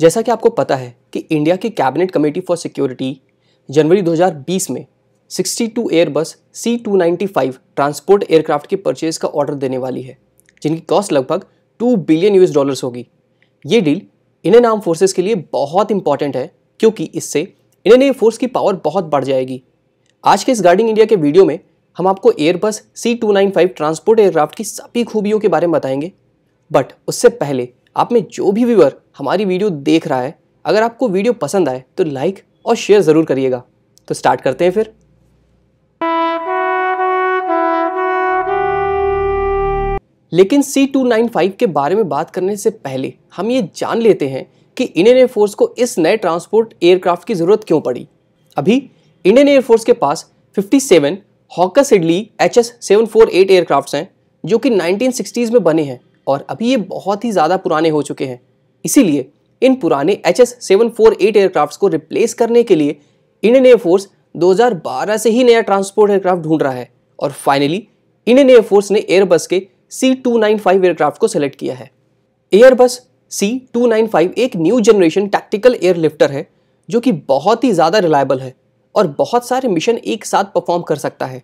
जैसा कि आपको पता है कि इंडिया की कैबिनेट कमेटी फॉर सिक्योरिटी जनवरी 2020 में 62 Airbus C two transport aircraft की परचेज का ऑर्डर देने वाली है जिनकी कॉस्ट लगभग 2 बिलियन यूएस डॉलर्स होगी ये डील इंडियन आर्म फोर्सेस के लिए बहुत इंपॉर्टेंट है क्योंकि इससे इंडियन एयर फोर्स की पावर बहुत बढ़ जाएगी आज के इस गार्डिंग इंडिया के वीडियो में हम आपको Airbus C two transport aircraft की सभी खूबियों के बारे में बताएंगे बट उससे पहले आप में जो भी व्यूअर हमारी वीडियो देख रहा है अगर आपको वीडियो पसंद आए तो लाइक और शेयर ज़रूर करिएगा तो स्टार्ट करते हैं फिर लेकिन C295 के बारे में बात करने से पहले हम ये जान लेते हैं कि इंडियन एयरफोर्स को इस नए ट्रांसपोर्ट एयरक्राफ्ट की ज़रूरत क्यों पड़ी अभी इंडियन एयरफोर्स के पास 57 seven hawker Siddeley H S aircrafts हैं जो कि 1960s में बने हैं और अभी ये बहुत ही ज़्यादा पुराने हो चुके हैं इसीलिए इन पुराने H S seven four eight aircraft को रिप्लेस करने के लिए इंडियन एयरफोर्स 2012 से ही नया ट्रांसपोर्ट एयरक्राफ्ट ढूंढ रहा है और फाइनली इंडियन एयरफोर्स ने एयरबस के C two nine five aircraft को सेलेक्ट किया है Airbus C two nine five एक न्यू जनरेशन टैक्टिकल एयरलिफ्टर है जो कि बहुत ही ज़्यादा रिलायबल है और बहुत सारे मिशन एक साथ परफॉर्म कर सकता है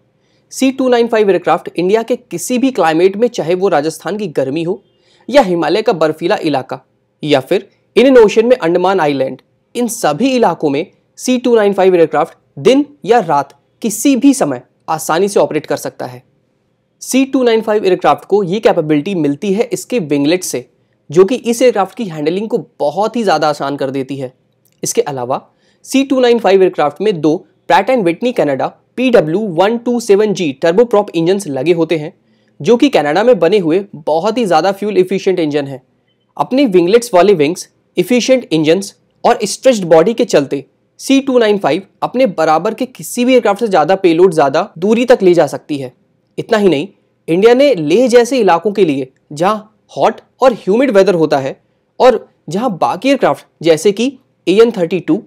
C two nine five aircraft India के किसी भी क्लाइमेट में चाहे वो राजस्थान की गर्मी हो या हिमालय का बर्फीला इलाका या फिर इंडियन ओशन में अंडमान आइलैंड इन सभी इलाकों में C two nine five aircraft दिन या रात किसी भी समय आसानी से ऑपरेट कर सकता है C two nine five aircraft को ये कैपेबिलिटी मिलती है इसके विंगलेट से जो कि इस एयरक्राफ्ट की हैंडलिंग को बहुत ही ज़्यादा आसान कर देती है इसके अलावा C two nine five aircraft में दो Pratt and Whitney Canada P W one two seven G turboprop engine लगे होते हैं जो कि कनाडा में बने हुए बहुत ही ज़्यादा फ्यूल इफिशियंट इंजन हैं अपने विंगलेट्स वाले विंग्स इफिशियंट इंजन्स और स्ट्रेच्ड बॉडी के चलते सी टू नाइन फाइव अपने बराबर के किसी भी एयरक्राफ्ट से ज़्यादा पेलोड ज़्यादा दूरी तक ले जा सकती है इतना ही नहीं इंडिया ने लेह जैसे इलाकों के लिए जहाँ हॉट और ह्यूमिड वेदर होता है और जहाँ बाकी एयरक्राफ्ट जैसे कि A N thirty two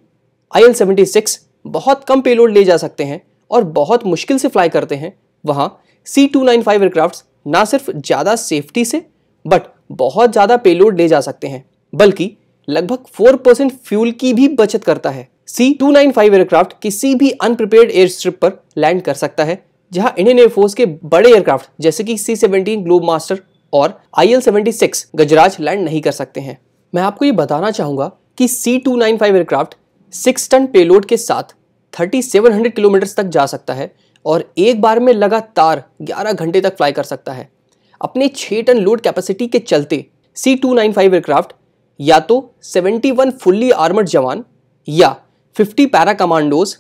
I L seventy six बहुत कम पेलोड ले जा सकते हैं और बहुत मुश्किल से फ्लाई करते हैं वहाँ C two nine five aircraft ना सिर्फ ज़्यादा सेफ्टी से बट बहुत ज़्यादा पेलोड ले जा सकते हैं बल्कि लगभग फोर परसेंट फ्यूल की भी बचत करता है C two nine five aircraft किसी भी अनप्रिपेयर्ड एयर स्ट्रिप पर लैंड कर सकता है जहाँ इंडियन एयरफोर्स के बड़े एयरक्राफ्ट जैसे कि सी सेवनटीन ग्लोब मास्टर और I L seventy six Gajraj land नहीं कर सकते हैं मैं आपको ये बताना चाहूँगा कि C two nine five aircraft six ton payload के साथ 3700 किलोमीटर तक जा सकता है और एक बार में लगातार 11 घंटे तक फ्लाई कर सकता है अपने 6 टन लोड कैपेसिटी के चलते C two nine five aircraft या तो 71 फुल्ली आर्मर्ड जवान या 50 पैरा कमांडोज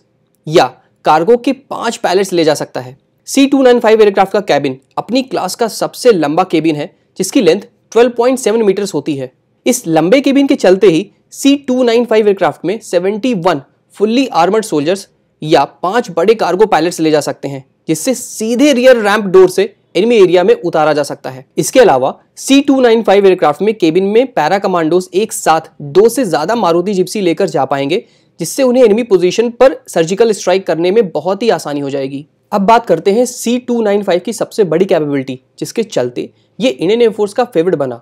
या कार्गो के पाँच पैलेट्स ले जा सकता है C two nine five aircraft का कैबिन अपनी क्लास का सबसे लंबा केबिन है जिसकी लेंथ 12.7 मीटर्स होती है इस लंबे केबिन के चलते ही C two nine five aircraft में 71 फुल्ली आर्मर्ड सोल्जर्स या पांच बड़े कार्गो पायलट्स ले जा सकते हैं जिससे सीधे रियर रैंप डोर से एनिमी एरिया में उतारा जा सकता है इसके अलावा C two nine five aircraft में केबिन में पैरा कमांडोज एक साथ दो से ज्यादा मारुति जिप्सी लेकर जा पाएंगे जिससे उन्हें एनिमी पोजीशन पर सर्जिकल स्ट्राइक करने में बहुत ही आसानी हो जाएगी अब बात करते हैं सी टू नाइन फाइव की सबसे बड़ी कैपेबिलिटी जिसके चलते ये इंडियन एयरफोर्स का फेवरेट बना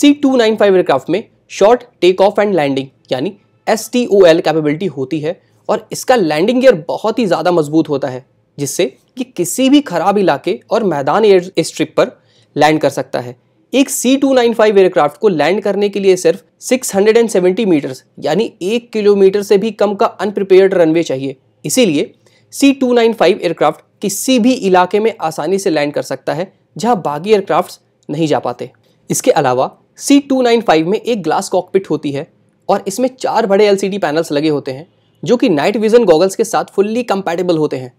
C two nine five aircraft में short take off and landing यानी S T O L capability होती है और इसका लैंडिंग गियर बहुत ही ज़्यादा मजबूत होता है जिससे कि किसी भी खराब इलाके और मैदान एयर स्ट्रिप पर लैंड कर सकता है एक C two nine five aircraft को लैंड करने के लिए सिर्फ 670 मीटर्स यानी एक किलोमीटर से भी कम का अनप्रिपेयर्ड रनवे चाहिए इसीलिए C two nine five aircraft किसी भी इलाके में आसानी से लैंड कर सकता है जहां बाकी एयरक्राफ्ट नहीं जा पाते इसके अलावा सी टू नाइन फाइव में एक ग्लास कॉकपिट होती है और इसमें चार बड़े एल पैनल्स लगे होते हैं जो कि नाइट विज़न गॉगल्स के साथ फुल्ली कंपैटिबल होते हैं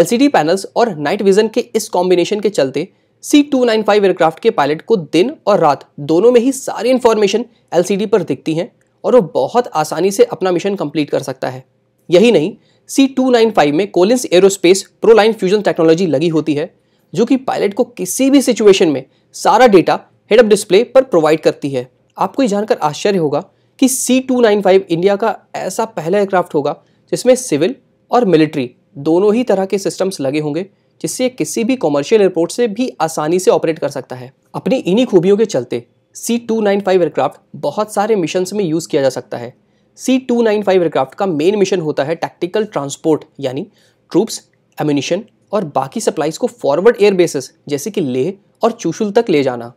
एल पैनल्स और नाइट विज़न के इस कॉम्बिनेशन के चलते C two nine five aircraft के पायलट को दिन और रात दोनों में ही सारी इन्फॉर्मेशन एल पर दिखती हैं और वो बहुत आसानी से अपना मिशन कंप्लीट कर सकता है यही नहीं सी टू नाइन फाइव में Collins aerospace pro line fusion technology लगी होती है जो कि पायलट को किसी भी सिचुएशन में सारा डेटा हेडअप डिस्प्ले पर प्रोवाइड करती है आपको ये जानकर आश्चर्य होगा कि C two nine five India का ऐसा पहला एयरक्राफ्ट होगा जिसमें सिविल और मिलिट्री दोनों ही तरह के सिस्टम्स लगे होंगे जिससे किसी भी कॉमर्शियल एयरपोर्ट से भी आसानी से ऑपरेट कर सकता है अपनी इन्हीं खूबियों के चलते C two nine five aircraft बहुत सारे मिशन में यूज़ किया जा सकता है C two nine five aircraft का मेन मिशन होता है टैक्टिकल ट्रांसपोर्ट यानी ट्रूप्स एम्यूनिशन और बाकी सप्लाईज को फॉरवर्ड एयर बेसिस जैसे कि लेह और चूशुल तक ले जाना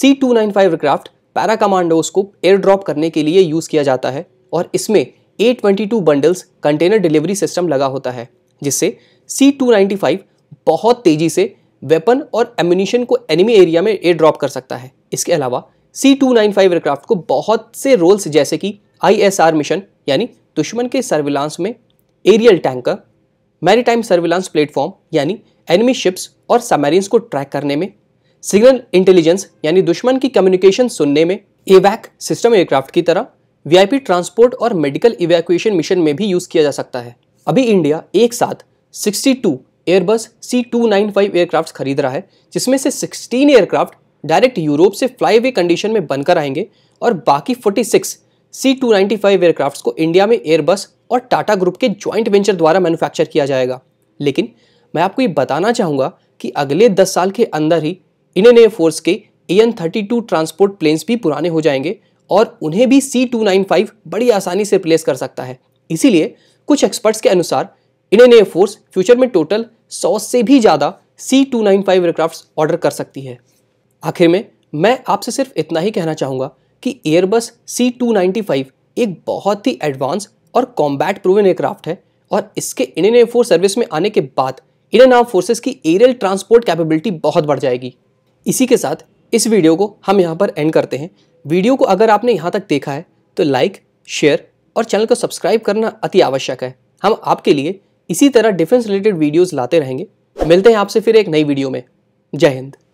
C two nine five aircraft para commandos को एयर ड्रॉप करने के लिए यूज़ किया जाता है और इसमें A twenty two bundles container delivery system लगा होता है जिससे सी टू नाइन्टी फाइव बहुत तेज़ी से वेपन और एम्यूनिशन को एनिमी एरिया में एयर ड्रॉप कर सकता है इसके अलावा C two nine five aircraft को बहुत से रोल्स जैसे कि आई एस आर मिशन यानी दुश्मन के सर्विलांस में aerial tanker maritime surveillance platform यानी एनिमी शिप्स और सबमरीन्स को ट्रैक करने में सिग्नल इंटेलिजेंस यानी दुश्मन की कम्युनिकेशन सुनने में एवैक सिस्टम एयरक्राफ्ट की तरह वीआईपी ट्रांसपोर्ट और मेडिकल इवैक्यूएशन मिशन में भी यूज़ किया जा सकता है अभी इंडिया एक साथ 62 एयरबस सी टू एयरक्राफ्ट खरीद रहा है जिसमें से 16 एयरक्राफ्ट डायरेक्ट यूरोप से फ्लाई कंडीशन में बनकर आएंगे और बाकी 46 सी टू एयरक्राफ्ट को इंडिया में एयरबस और टाटा ग्रुप के ज्वाइंट वेंचर द्वारा मैनुफैक्चर किया जाएगा लेकिन मैं आपको ये बताना चाहूँगा कि अगले दस साल के अंदर ही इन नए फोर्स के A N thirty two transport planes भी पुराने हो जाएंगे और उन्हें भी सी टू नाइन फाइव बड़ी आसानी से प्लेस कर सकता है इसीलिए कुछ एक्सपर्ट्स के अनुसार इन एन फोर्स फ्यूचर में टोटल सौ से भी ज़्यादा C two nine five aircraft order कर सकती है आखिर में मैं आपसे सिर्फ इतना ही कहना चाहूँगा कि Airbus C two ninety five एक बहुत ही एडवांस और कॉम्बैट प्रूवन एयरक्राफ्ट है और इसके इंडियन एयरफोर्स सर्विस में आने के बाद इंडियन आर्म फोर्सेस की एयरल ट्रांसपोर्ट कैपेबिलिटी बहुत बढ़ जाएगी इसी के साथ इस वीडियो को हम यहाँ पर एंड करते हैं वीडियो को अगर आपने यहाँ तक देखा है तो लाइक शेयर और चैनल को सब्सक्राइब करना अति आवश्यक है हम आपके लिए इसी तरह डिफेंस रिलेटेड वीडियोज़ लाते रहेंगे मिलते हैं आपसे फिर एक नई वीडियो में जय हिंद